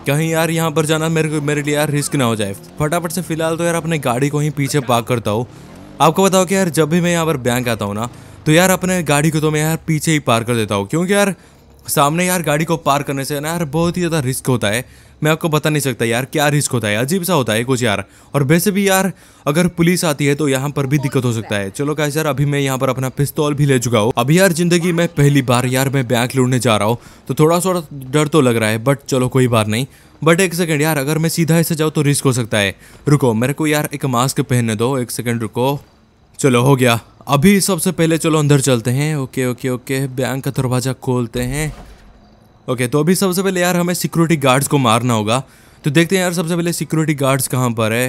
A: कहीं यार यहाँ पर जाना मेरे को मेरे लिए यार रिस्क ना हो जाए फटाफट से फिलहाल तो यार अपने गाड़ी को ही पीछे पार्क करता हूँ आपको बताओ कि यार जब भी मैं यहाँ पर बैंक आता हूँ ना तो यार अपने गाड़ी को तो मैं यार पीछे ही पार कर देता हूँ क्योंकि यार सामने यार गाड़ी को पार करने से ना यार बहुत ही ज़्यादा रिस्क होता है मैं आपको बता नहीं सकता यार क्या रिस्क होता है अजीब सा होता है कुछ यार और वैसे भी यार अगर पुलिस आती है तो यहाँ पर भी दिक्कत हो सकता है चलो कहा यार अभी मैं यहाँ पर अपना पिस्तौल भी ले चुका हूँ अभी यार जिंदगी में पहली बार यार मैं बैंक लूटने जा रहा हूँ तो थोड़ा सा डर तो लग रहा है बट चलो कोई बात नहीं बट एक सेकेंड यार अगर मैं सीधा ऐसे जाऊँ तो रिस्क हो सकता है रुको मेरे को यार एक मास्क पहनने दो एक सेकेंड रुको चलो हो गया अभी सबसे पहले चलो अंदर चलते हैं ओके ओके ओके बैंक का दरवाज़ा खोलते हैं ओके तो अभी सबसे पहले यार हमें सिक्योरिटी गार्ड्स को मारना होगा तो देखते हैं यार सबसे पहले सिक्योरिटी गार्ड्स कहाँ पर है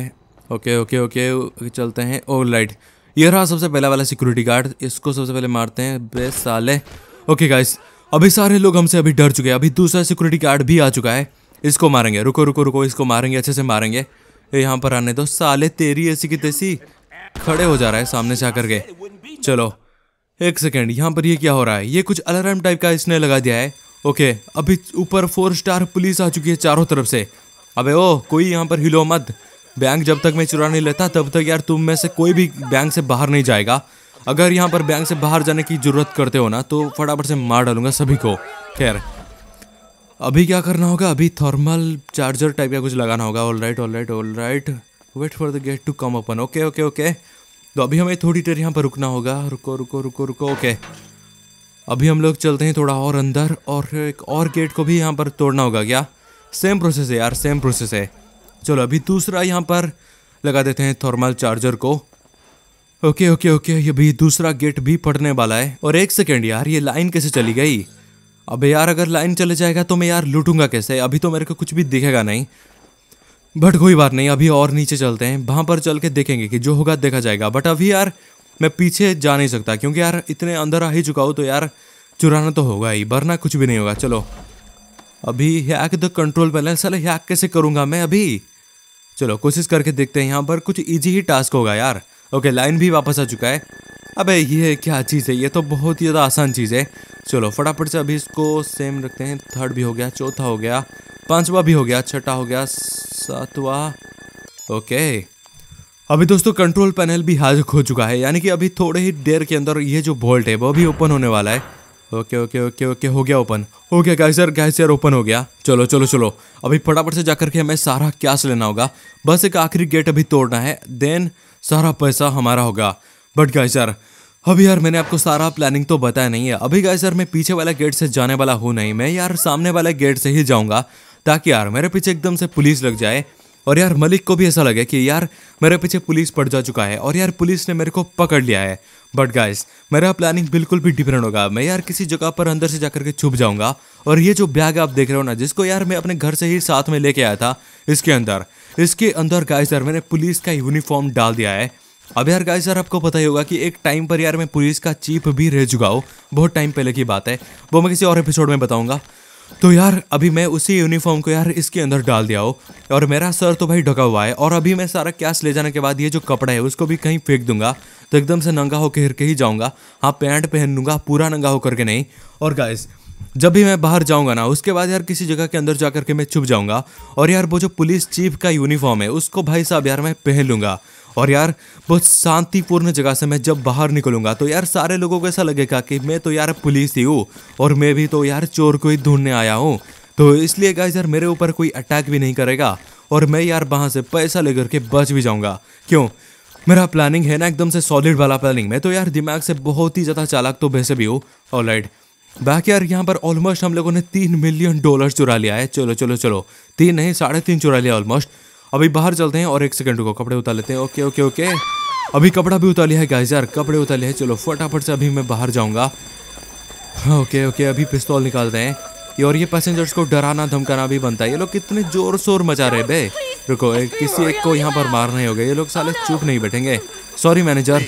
A: ओके ओके ओके चलते हैं ओ oh, लाइट ये रहा सबसे पहला वाला सिक्योरिटी गार्ड इसको सबसे पहले मारते हैं बेस साले ओके गाइस अभी सारे लोग हमसे अभी डर चुके हैं अभी दूसरा सिक्योरिटी गार्ड भी आ चुका है इसको मारेंगे रुको रुको रुको इसको मारेंगे अच्छे से मारेंगे यहाँ पर आने दो साले तेरी ऐसी की तैसी खड़े हो जा रहा है सामने से आकर के चलो एक सेकेंड यहाँ पर ये क्या हो रहा है ये कुछ अलार्म टाइप का इसने लगा दिया है ओके अभी ऊपर फोर स्टार पुलिस आ चुकी है चारों तरफ से अबे ओ कोई यहाँ पर हिलो मत बैंक जब तक मैं चुरा नहीं लेता तब तक यार तुम में से कोई भी बैंक से बाहर नहीं जाएगा अगर यहाँ पर बैंक से बाहर जाने की ज़रूरत करते हो ना तो फटाफट से मार डालूंगा सभी को खैर अभी क्या करना होगा अभी थर्मल चार्जर टाइप का कुछ लगाना होगा all right all right all right wait for the gate to come अपन ओके ओके ओके तो अभी हमें थोड़ी देर यहाँ पर रुकना होगा रुको रुको रुको रुको ओके अभी हम लोग चलते हैं थोड़ा और अंदर और एक और गेट को भी यहाँ पर तोड़ना होगा क्या सेम प्रोसेस है यार सेम प्रोसेस है चलो अभी दूसरा यहाँ पर लगा देते हैं थर्मल चार्जर को ओके ओके ओके ये भी दूसरा गेट भी पड़ने वाला है और एक सेकेंड यार ये लाइन कैसे चली गई अब यार अगर लाइन चले जाएगा तो मैं यार लूटूंगा कैसे अभी तो मेरे को कुछ भी दिखेगा नहीं बट कोई बात नहीं अभी और नीचे चलते हैं वहाँ पर चल के देखेंगे कि जो होगा देखा जाएगा बट अभी यार मैं पीछे जा नहीं सकता क्योंकि यार इतने अंदर आ ही चुका हूँ तो यार चुराना तो होगा ही वरना कुछ भी नहीं होगा चलो अभी hack the control panel sir hack कैसे करूँगा मैं अभी चलो कोशिश करके देखते हैं यहाँ पर कुछ ईजी ही टास्क होगा यार ओके लाइन भी वापस आ चुका है अबे ये क्या चीज़ है ये तो बहुत ही ज़्यादा आसान चीज़ है चलो फटाफट से अभी इसको सेम रखते हैं थर्ड भी हो गया चौथा हो गया पांचवा भी हो गया छठा हो गया सातवा ओके अभी दोस्तों कंट्रोल पैनल भी हाजिर हो चुका है यानी कि अभी थोड़े ही देर के अंदर ये जो वोल्ट है वो भी ओपन होने वाला है ओके ओके ओके ओके हो गया ओपन हो गया गाइस यार ओपन हो गया चलो चलो चलो अभी फटाफट से जाकर के हमें सारा कैश लेना होगा बस एक आखिरी गेट अभी तोड़ना है देन सारा पैसा हमारा होगा बट गाय सर अभी यार मैंने आपको सारा प्लानिंग तो बताया नहीं है अभी गाय सर मैं पीछे वाला गेट से जाने वाला हूँ नहीं मैं यार सामने वाला गेट से ही जाऊँगा ताकि यार मेरे पीछे एकदम से पुलिस लग जाए और यार मलिक को भी ऐसा लगे कि यार मेरे पीछे पुलिस पड़ जा चुका है और यार पुलिस ने मेरे को पकड़ लिया है बट गाइस मेरा प्लानिंग बिल्कुल भी डिफरेंट होगा मैं यार किसी जगह पर अंदर से जा करके छुप जाऊंगा और ये जो बैग आप देख रहे हो ना जिसको यार मैं अपने घर से ही साथ में लेके आया था इसके अंदर इसके अंदर गाइस यार मैंने पुलिस का यूनिफॉर्म डाल दिया है अब यार गाइस यार आपको पता ही होगा कि एक टाइम पर यार मैं पुलिस का चीफ भी रह चुका हूँ बहुत टाइम पहले की बात है वो मैं किसी और एपिसोड में बताऊंगा तो यार अभी मैं उसी यूनिफॉर्म को यार इसके अंदर डाल दिया हो और मेरा सर तो भाई ढका हुआ है और अभी मैं सारा कैश ले जाने के बाद ये जो कपड़ा है उसको भी कहीं फेंक दूंगा तो एकदम से नंगा होकर हिर के ही जाऊँगा हाँ पैंट पहन लूँगा पूरा नंगा होकर के नहीं और गाइस जब भी मैं बाहर जाऊंगा ना उसके बाद यार किसी जगह के अंदर जा करके मैं छुप जाऊंगा और यार वो जो पुलिस चीफ का यूनिफॉर्म है उसको भाई साहब यार मैं पहन लूँगा और यार बहुत शांतिपूर्ण जगह से मैं जब बाहर निकलूंगा तो यार सारे लोगों को ऐसा लगेगा कि मैं तो यार पुलिस ही हूँ और मैं भी तो यार चोर को ही ढूंढने आया हूँ तो इसलिए गाइस यार मेरे ऊपर कोई अटैक भी नहीं करेगा और मैं यार वहाँ से पैसा लेकर के बच भी जाऊँगा क्यों मेरा प्लानिंग है ना एकदम से सॉलिड वाला प्लानिंग मैं तो यार दिमाग से बहुत ही ज़्यादा चालाक तो वैसे भी हूँ और राइट बाकी यार यहाँ पर ऑलमोस्ट हम लोगों ने तीन मिलियन डॉलर चुरा लिया है चलो चलो चलो तीन नहीं साढ़े तीन चुरा लिया ऑलमोस्ट अभी बाहर चलते हैं और एक सेकंड रुको कपड़े उतार लेते हैं ओके ओके ओके अभी कपड़ा भी उतार लिया है गाइस यार कपड़े उतार लिया है चलो फटाफट से अभी मैं बाहर जाऊँगा ओके ओके अभी पिस्तौल निकालते हैं ये और ये पैसेंजर्स को डराना धमकाना भी बनता है ये लोग कितने जोर शोर मचा रहे बे रुको एक किसी एक को यहाँ पर मारना ही होगा ये लोग साले चुप नहीं बैठेंगे सॉरी मैनेजर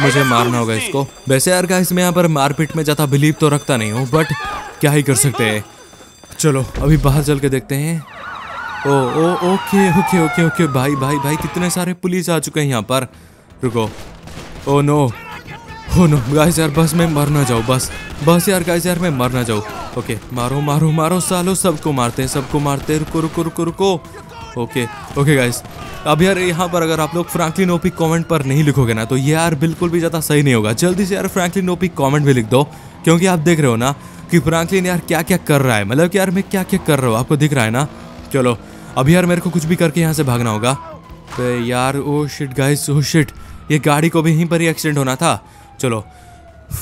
A: मुझे मारना होगा इसको वैसे यार गाइस मैं यहाँ पर मारपीट में ज़्यादा बिलीव तो रखता नहीं हूँ बट क्या ही कर सकते हैं चलो अभी बाहर चल के देखते हैं oh oh okay okay okay okay भाई भाई भाई कितने सारे पुलिस आ चुके हैं यहाँ पर रुको oh no oh no guys यार बस मैं मर ना जाऊँ बस बस यार गाइस यार मैं मर ना जाऊँ ओके मारो मारो मारो सालो सबको मारते हैं सबको मारते हैं रुको रुको रुको रुको ओके ओके गाइस अब यार यहाँ पर अगर आप लोग फ्रैंकलिन ओपी कमेंट पर नहीं लिखोगे ना तो ये यार बिल्कुल भी ज़्यादा सही नहीं होगा जल्दी से यार फ्रैंकलिन ओपी कमेंट भी लिख दो क्योंकि आप देख रहे हो ना कि फ्रैंकलिन यार क्या क्या कर रहा है मतलब कि यार मैं क्या क्या कर रहा हूँ आपको दिख रहा है ना चलो अभी यार मेरे को कुछ भी करके यहाँ से भागना होगा तो यार oh shit guys oh shit ये गाड़ी को भी यहीं पर ही एक्सीडेंट होना था चलो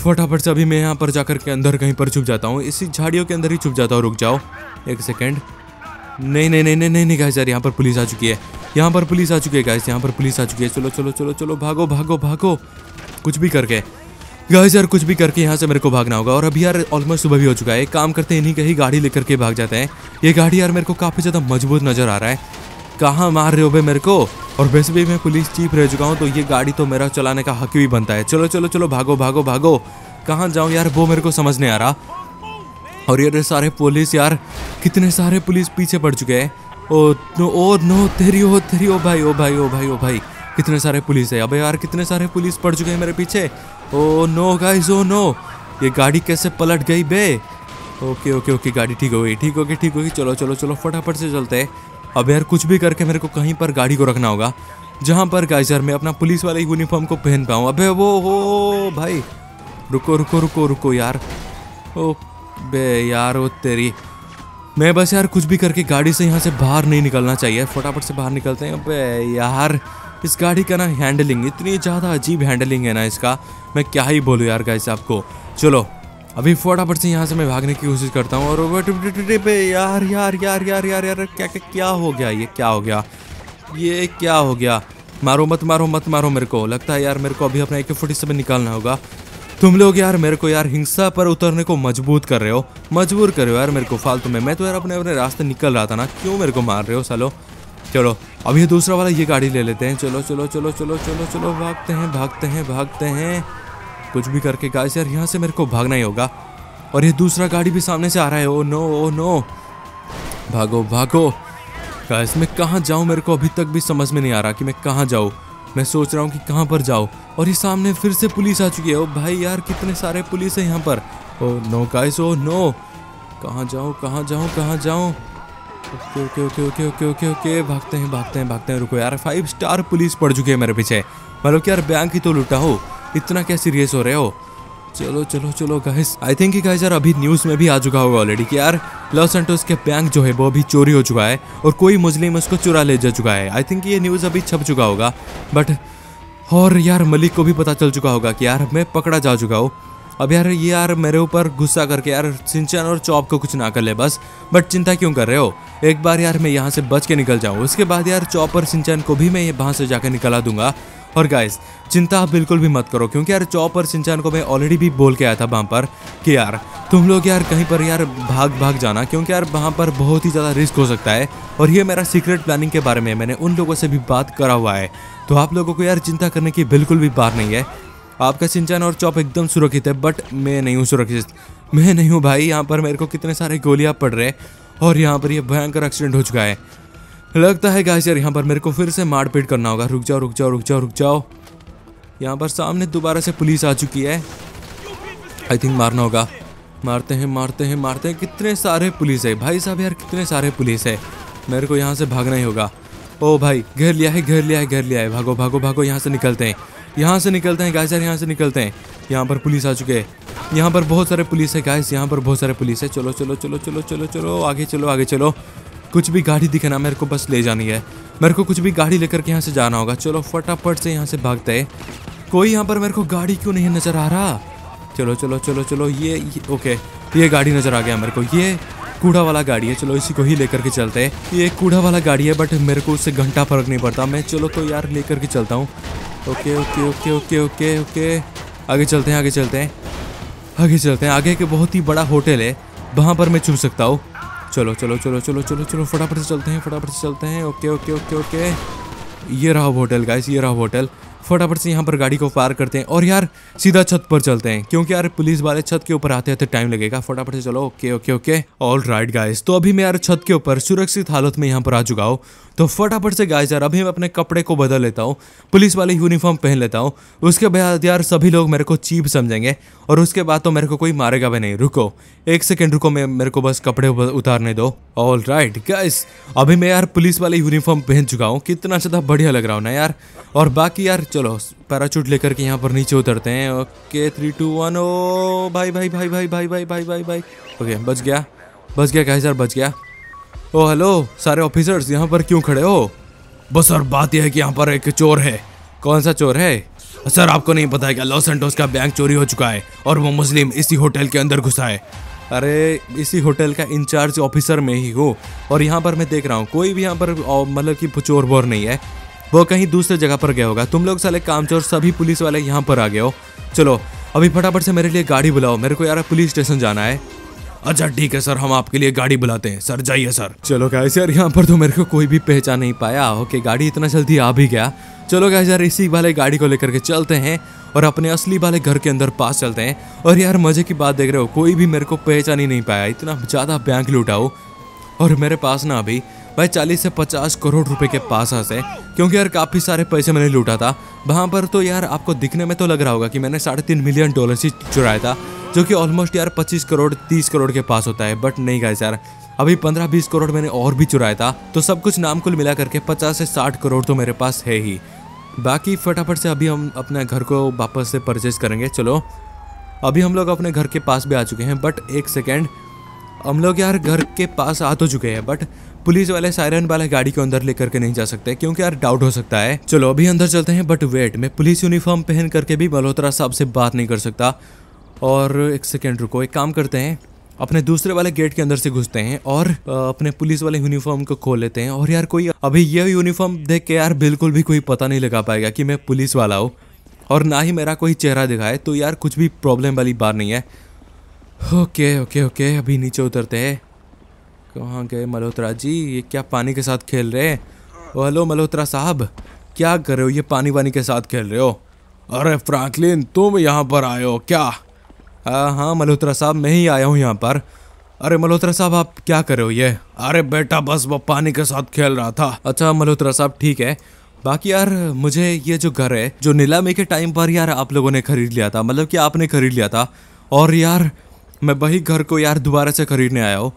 A: फटाफट से अभी मैं यहाँ पर जाकर के अंदर कहीं पर छुप जाता हूँ इसी झाड़ियों के अंदर ही छुप जाता हूँ रुक जाओ एक सेकेंड नहीं नहीं नहीं नहीं नहीं नहीं गाइस यार यहाँ पर पुलिस आ चुकी है यहाँ पर पुलिस आ चुकी है गाइस यहाँ पर पुलिस आ चुकी है चलो चलो चलो चलो भागो भागो भागो कुछ भी करके गाइस यार कुछ भी करके यहाँ से मेरे को भागना होगा और अभी यार ऑलमोस्ट सुबह भी हो चुका है काम करते इन्हीं कहीं गाड़ी लेकर के भाग जाते हैं ये गाड़ी यार मेरे को काफ़ी ज़्यादा मजबूत नज़र आ रहा है कहाँ मार रहे हो भाई मेरे को और वैसे भी मैं पुलिस चीफ रह चुका हूँ तो ये गाड़ी तो मेरा चलाने का हक भी बनता है चलो चलो चलो भागो भागो भागो कहाँ जाऊँ यार वो मेरे को समझ नहीं आ रहा और ये सारे पुलिस यार कितने सारे पुलिस पीछे पड़ चुके हैं ओ नो ओ नो तेरी ओ तेरी ओ भाई ओ भाई ओ भाई ओ भाई कितने सारे पुलिस है अबे यार कितने सारे पुलिस पड़ चुके हैं मेरे पीछे oh no guys oh no ये गाड़ी कैसे पलट गई बे ओके ओके ओके गाड़ी ठीक हो गई ठीक हो गई ठीक हो गई चलो चलो चलो फटाफट से चलते हैं अब यार कुछ भी करके मेरे को कहीं पर गाड़ी को रखना होगा जहाँ पर गाइस यार मैं अपना पुलिस वाले यूनिफॉर्म को पहन पाऊँ अबे वो हो भाई रुको रुको रुको रुको यार ओ बे यार वो तेरी मैं बस यार कुछ भी करके गाड़ी से यहाँ से बाहर नहीं निकलना चाहिए फटाफट से बाहर निकलते हैं अबे यार इस गाड़ी का ना हैंडलिंग इतनी ज़्यादा अजीब हैंडलिंग है ना इसका मैं क्या ही बोलूँ यार गाइस आपको चलो अभी फटाफट से यहाँ से मैं भागने की कोशिश करता हूँ और पे यार यार यार यार यार यार क्या क्या क्या हो गया ये क्या हो गया ये क्या हो गया मारो मत मारो मत मारो मेरे को लगता है यार मेरे को अभी अपना एक फुटी से निकालना होगा तुम लोग यार मेरे को यार हिंसा पर उतरने को मजबूत कर रहे हो मजबूर कर रहे हो यार मेरे को फालतू में मैं तो यार अपने अपने रास्ते निकल रहा था ना क्यों मेरे को मार रहे हो सालो चलो अब ये तो दूसरा वाला ये गाड़ी ले लेते हैं चलो चलो चलो चलो चलो चलो भागते हैं भागते हैं भागते हैं कुछ भी करके गाइस यार यहाँ से मेरे को भागना ही होगा और ये दूसरा गाड़ी भी सामने से आ रहा है ओ नो ओ नो भागो भागो गाइस मैं कहाँ जाऊँ मेरे को अभी तक भी समझ में नहीं आ रहा कि मैं कहाँ जाऊँ मैं सोच रहा हूँ कि कहाँ पर जाओ और ये सामने फिर से पुलिस आ चुकी है ओ oh भाई यार कितने सारे पुलिस है यहाँ पर oh no guys oh no कहाँ जाऊँ कहाँ जाऊँ कहाँ जाऊँ okay okay okay okay okay okay okay भागते हैं भागते हैं भागते हैं रुको यार फाइव स्टार पुलिस पड़ चुकी है मेरे पीछे मतलब कि यार बैंक ही तो लुटा हो इतना क्या सीरियस हो रहे हो चलो चलो चलो गाइस आई थिंक गाइस यार अभी न्यूज़ में भी आ चुका होगा ऑलरेडी कि यार लॉस एंटोस के बैंक जो है वो अभी चोरी हो चुका है और कोई मुस्लिम उसको चुरा ले जा चुका है आई थिंक ये न्यूज़ अभी छप चुका होगा बट और यार मलिक को भी पता चल चुका होगा कि यार मैं पकड़ा जा चुका हूँ अब यार ये यार मेरे ऊपर गुस्सा करके यार सिंचन और चौप को कुछ ना कर ले बस बट चिंता क्यों कर रहे हो एक बार यार मैं यहाँ से बच के निकल जाऊँ उसके बाद यार चौप और सिंचन को भी मैं वहाँ से जाकर निकला दूंगा और गाइस चिंता आप बिल्कुल भी मत करो क्योंकि यार चौप और सिंचन को मैं ऑलरेडी भी बोल के आया था वहाँ पर कि यार तुम लोग यार कहीं पर यार भाग भाग जाना क्योंकि यार वहाँ पर बहुत ही ज़्यादा रिस्क हो सकता है और ये मेरा सीक्रेट प्लानिंग के बारे में मैंने उन लोगों से भी बात करा हुआ है तो आप लोगों को यार चिंता करने की बिल्कुल भी बात नहीं है आपका सिंचन और चौप एकदम सुरक्षित है बट मैं नहीं हूँ सुरक्षित मैं नहीं हूँ भाई यहाँ पर मेरे को कितने सारे गोलियाँ पड़ रहे और यहाँ पर ये यह भयंकर एक्सीडेंट हो चुका है लगता है गाइस यार यहाँ पर मेरे को फिर से मारपीट करना होगा रुक जाओ रुक जाओ रुक जाओ रुक जाओ यहाँ पर सामने दोबारा से पुलिस आ चुकी है आई थिंक मारना होगा मारते हैं मारते हैं मारते हैं कितने सारे पुलिस है भाई साहब यार कितने सारे पुलिस है मेरे को यहाँ से भागना ही होगा ओ भाई घेर लिया है घेर लिया है घेर लिया है भागो भागो भागो यहाँ से निकलते हैं यहाँ से निकलते हैं गाइस यार यहाँ से निकलते हैं यहाँ पर पुलिस आ चुके हैं यहाँ पर बहुत सारे पुलिस है गाइस यहाँ पर बहुत सारे पुलिस है चलो चलो चलो चलो चलो चलो आगे चलो आगे चलो कुछ भी गाड़ी दिखाना मेरे को बस ले जानी है मेरे को कुछ भी गाड़ी लेकर के यहाँ से जाना होगा चलो फटाफट से यहाँ से भागते है कोई यहाँ पर मेरे को गाड़ी क्यों नहीं नज़र आ रहा चलो चलो चलो चलो ये, ये ओके ये गाड़ी नज़र आ गया मेरे को ये कूड़ा वाला गाड़ी है चलो इसी को ही लेकर के चलते हैं ये कूड़ा वाला गाड़ी है बट मेरे को उससे घंटा फर्क नहीं पड़ता मैं चलो तो यार लेकर के चलता हूँ okay okay okay okay okay okay आगे चलते हैं आगे चलते हैं आगे चलते हैं आगे एक बहुत ही बड़ा होटल है वहाँ पर मैं चुन सकता हूँ चलो चलो चलो चलो चलो चलो फटाफट से चलते हैं फटाफट से चलते हैं ओके ओके ओके ओके ये रहा होटल गाइस ये रहा होटल फटाफट से यहाँ पर गाड़ी को पार करते हैं और यार सीधा छत पर चलते हैं क्योंकि यार पुलिस वाले छत के ऊपर आते आते तो टाइम लगेगा फटाफट से चलो okay okay okay all right guys तो अभी मैं यार छत के ऊपर सुरक्षित हालत में यहाँ पर आ चुका हूँ तो फटाफट से गाय यार अभी मैं अपने कपड़े को बदल लेता हूँ पुलिस वाले यूनिफॉर्म पहन लेता हूँ उसके बाद यार सभी लोग मेरे को चीप समझेंगे और उसके बाद तो मेरे को कोई मारेगा भी नहीं रुको एक सेकेंड रुको मैं मेरे को बस कपड़े उतारने दो ऑल राइट गाइस अभी मैं यार पुलिस वाले यूनिफॉर्म पहन चुका हूँ कितना ज़्यादा बढ़िया लग रहा हूँ ना यार और बाकी यार चलो पैराचूट लेकर के यहाँ पर नीचे उतरते हैं ओके थ्री टू वन ओ भाई भाई भाई भाई भाई भाई भाई भाई भाई ओके बच गया बच गया क्या सर बच गया ओ हेलो सारे ऑफिसर्स यहाँ पर क्यों खड़े हो बस सर बात यह है कि यहाँ पर एक चोर है कौन सा चोर है सर आपको नहीं पता है क्या लॉस एंटोस का बैंक चोरी हो चुका है और वो मुस्लिम इसी होटल के अंदर घुसा है अरे इसी होटल का इंचार्ज ऑफिसर में ही हूँ और यहाँ पर मैं देख रहा हूँ कोई भी यहाँ पर मतलब कि चोर बोर नहीं है वो कहीं दूसरे जगह पर गया होगा तुम लोग साले कामचोर सभी पुलिस वाले यहाँ पर आ गए हो चलो अभी फटाफट से मेरे लिए गाड़ी बुलाओ मेरे को यार पुलिस स्टेशन जाना है अच्छा ठीक है सर हम आपके लिए गाड़ी बुलाते हैं सर जाइए सर चलो गाइस यार यहाँ पर तो मेरे को कोई भी पहचान नहीं पाया ओके गाड़ी इतना जल्दी आ भी गया चलो गाइस यार इसी वाले गाड़ी को लेकर के चलते हैं और अपने असली वाले घर के अंदर पास चलते हैं और यार मजे की बात देख रहे हो कोई भी मेरे को पहचान ही नहीं पाया इतना ज़्यादा बैंक लूटा हो और मेरे पास ना अभी भाई चालीस से पचास करोड़ रुपए के पास हंसे क्योंकि यार काफ़ी सारे पैसे मैंने लूटा था वहाँ पर तो यार आपको दिखने में तो लग रहा होगा कि मैंने साढ़े तीन मिलियन डॉलर ही चुराया था जो कि ऑलमोस्ट यार पच्चीस करोड़ तीस करोड़ के पास होता है बट नहीं गाइस यार अभी पंद्रह बीस करोड़ मैंने और भी चुराया था तो सब कुछ नाम कुल मिला करके पचास से साठ करोड़ तो मेरे पास है ही बाकी फटाफट से अभी हम अपने घर को वापस से परचेज करेंगे चलो अभी हम लोग अपने घर के पास भी आ चुके हैं बट एक सेकेंड हम लोग यार घर के पास आ तो चुके हैं बट पुलिस वाले सायरन वाले गाड़ी के अंदर लेकर के नहीं जा सकते क्योंकि यार डाउट हो सकता है चलो अभी अंदर चलते हैं बट वेट मैं पुलिस यूनिफॉर्म पहन करके भी मल्होत्रा साहब से बात नहीं कर सकता और एक सेकेंड रुको एक काम करते हैं अपने दूसरे वाले गेट के अंदर से घुसते हैं और अपने पुलिस वाले यूनिफॉर्म को खोल लेते हैं और यार कोई अभी यह यूनिफॉर्म देख के यार बिल्कुल भी कोई पता नहीं लगा पाएगा कि मैं पुलिस वाला हूँ और ना ही मेरा कोई चेहरा दिखाए तो यार कुछ भी प्रॉब्लम वाली बात नहीं है ओके ओके ओके अभी नीचे उतरते हैं कहाँ गए मल्होत्रा जी ये क्या पानी के साथ खेल रहे हैं ओ हेलो मल्होत्रा साहब क्या कर रहे हो ये पानी वानी के साथ खेल रहे हो अरे फ्रैंकलिन तुम यहाँ पर आए हो क्या हाँ हाँ मल्होत्रा साहब मैं ही आया हूँ यहाँ पर अरे मल्होत्रा साहब आप क्या कर रहे हो ये अरे बेटा बस वो पानी के साथ खेल रहा था अच्छा मल्होत्रा साहब ठीक है बाकी यार मुझे ये जो घर है जो नीलामी के टाइम पर यार आप लोगों ने खरीद लिया था मतलब कि आपने खरीद लिया था और यार मैं वही घर को यार दोबारा से खरीदने आया हूँ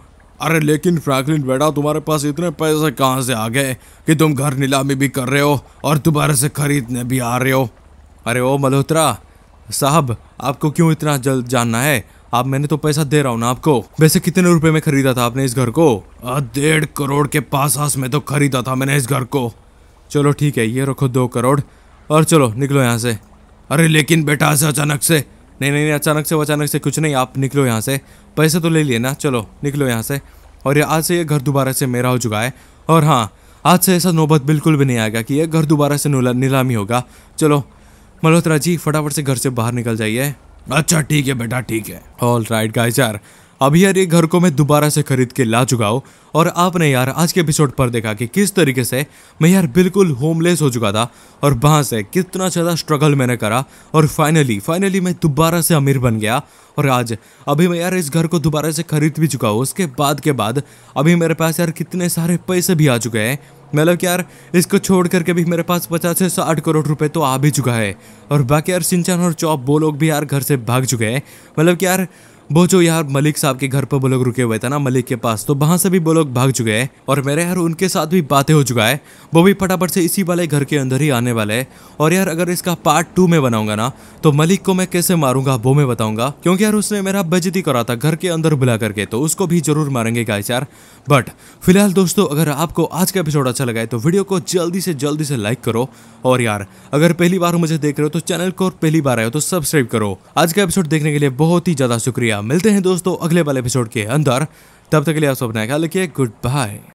A: अरे लेकिन फ्रैंकलिन बेटा तुम्हारे पास इतने पैसे कहाँ से आ गए कि तुम घर नीलामी भी कर रहे हो और दोबारा से खरीदने भी आ रहे हो अरे ओ मल्होत्रा साहब आपको क्यों इतना जल्द जानना है आप मैंने तो पैसा दे रहा हूँ ना आपको वैसे कितने रुपए में खरीदा था आपने इस घर को डेढ़ करोड़ के पास आस में तो खरीदा था मैंने इस घर को चलो ठीक है ये रखो दो करोड़ और चलो निकलो यहाँ से अरे लेकिन बेटा ऐसे अचानक से नहीं नहीं अचानक से अचानक से कुछ नहीं आप निकलो यहाँ से पैसे तो ले लिए ना चलो निकलो यहाँ से और आज से ये घर दोबारा से मेरा हो चुका है और हाँ आज से ऐसा नौबत बिल्कुल भी नहीं आएगा कि ये घर दोबारा से नीलामी होगा चलो मल्होत्रा जी फटाफट से घर से बाहर निकल जाइए अच्छा ठीक है बेटा ठीक है ऑल राइट गाइस यार अभी यार ये घर को मैं दोबारा से खरीद के ला चुका हूँ और आपने यार आज के एपिसोड पर देखा कि किस तरीके से मैं यार बिल्कुल होमलेस हो चुका था और वहाँ से कितना ज़्यादा स्ट्रगल मैंने करा और फाइनली फाइनली मैं दोबारा से अमीर बन गया और आज अभी मैं यार इस घर को दोबारा से खरीद भी चुका हूँ उसके बाद के बाद अभी मेरे पास यार कितने सारे पैसे भी आ चुके हैं मतलब कि यार इसको छोड़ करके भी मेरे पास पचास से साठ करोड़ रुपए तो आ भी चुका है और बाकी यार सिंचन और चौप वो लोग भी यार घर से भाग चुके हैं मतलब कि यार वो जो यार मलिक साहब के घर पर वो लोग रुके हुए थे ना मलिक के पास तो वहां से भी वो लोग भाग चुके हैं और मेरे यार उनके साथ भी बातें हो चुका है वो भी फटाफट से इसी वाले घर के अंदर ही आने वाले है और यार अगर इसका पार्ट टू में बनाऊंगा ना तो मलिक को मैं कैसे मारूंगा वो मैं बताऊंगा क्योंकि यार उसने मेरा बेजती करा था घर के अंदर बुला करके तो उसको भी जरूर मारेंगे गाइस यार बट फिलहाल दोस्तों अगर आपको आज का एपिसोड अच्छा लगा है तो वीडियो को जल्दी से जल्दी से लाइक करो और यार अगर पहली बार मुझे देख रहे हो तो चैनल को पहली बार आए हो तो सब्सक्राइब करो आज का एपिसोड देखने के लिए बहुत ही ज़्यादा शुक्रिया मिलते हैं दोस्तों अगले वाले एपिसोड के अंदर तब तक के लिए आप सब अपना ख्याल रखिए गुड बाय